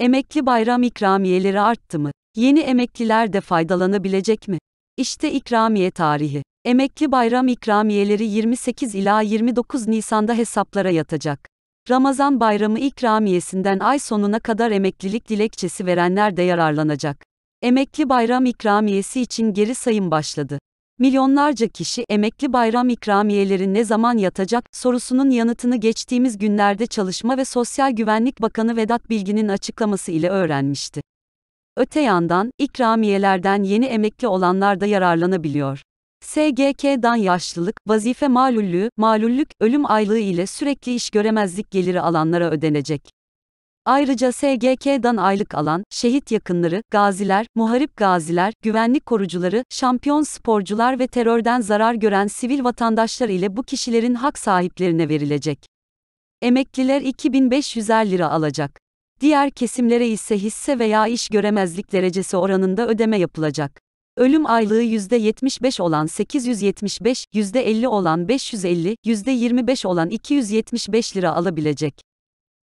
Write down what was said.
Emekli bayram ikramiyeleri arttı mı? Yeni emekliler de faydalanabilecek mi? İşte ikramiye tarihi. Emekli bayram ikramiyeleri 28 ila 29 Nisan'da hesaplara yatacak. Ramazan bayramı ikramiyesinden ay sonuna kadar emeklilik dilekçesi verenler de yararlanacak. Emekli bayram ikramiyesi için geri sayım başladı. Milyonlarca kişi emekli bayram ikramiyeleri ne zaman yatacak sorusunun yanıtını geçtiğimiz günlerde Çalışma ve Sosyal Güvenlik Bakanı Vedat Bilgin'in açıklaması ile öğrenmişti. Öte yandan ikramiyelerden yeni emekli olanlar da yararlanabiliyor. SGK'dan yaşlılık, vazife malullüğü, malullük, ölüm aylığı ile sürekli iş göremezlik geliri alanlara ödenecek. Ayrıca SGK'dan aylık alan, şehit yakınları, gaziler, muharip gaziler, güvenlik korucuları, şampiyon sporcular ve terörden zarar gören sivil vatandaşlar ile bu kişilerin hak sahiplerine verilecek. Emekliler 2500'er lira alacak. Diğer kesimlere ise hisse veya iş göremezlik derecesi oranında ödeme yapılacak. Ölüm aylığı %75 olan 875, %50 olan 550, %25 olan 275 lira alabilecek.